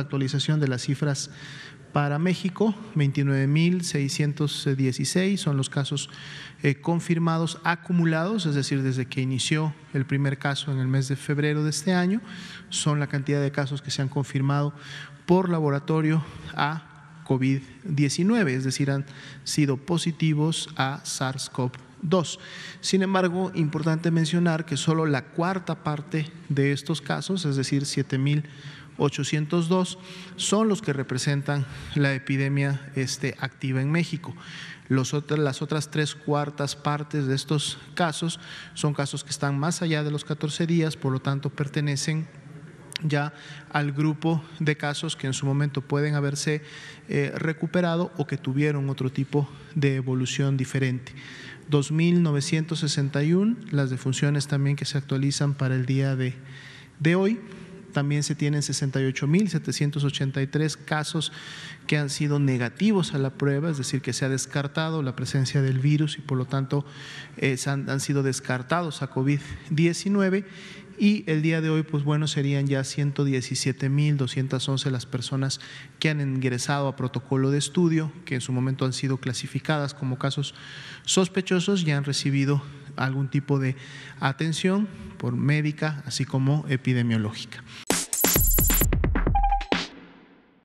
Actualización de las cifras para México, 29.616 son los casos eh, confirmados acumulados, es decir, desde que inició el primer caso en el mes de febrero de este año, son la cantidad de casos que se han confirmado por laboratorio a COVID-19, es decir, han sido positivos a SARS-CoV-2 dos. Sin embargo, importante mencionar que solo la cuarta parte de estos casos, es decir, 7.802, son los que representan la epidemia este, activa en México. las otras tres cuartas partes de estos casos son casos que están más allá de los 14 días, por lo tanto pertenecen ya al grupo de casos que en su momento pueden haberse eh, recuperado o que tuvieron otro tipo de evolución diferente. 2.961, las defunciones también que se actualizan para el día de, hoy. También se tienen 68.783 casos que han sido negativos a la prueba, es decir, que se ha descartado la presencia del virus y por lo tanto han, han sido descartados a COVID-19 y el día de hoy, pues bueno, serían ya 117.211 las personas que han ingresado a protocolo de estudio, que en su momento han sido clasificadas como casos sospechosos y han recibido algún tipo de atención por médica, así como epidemiológica.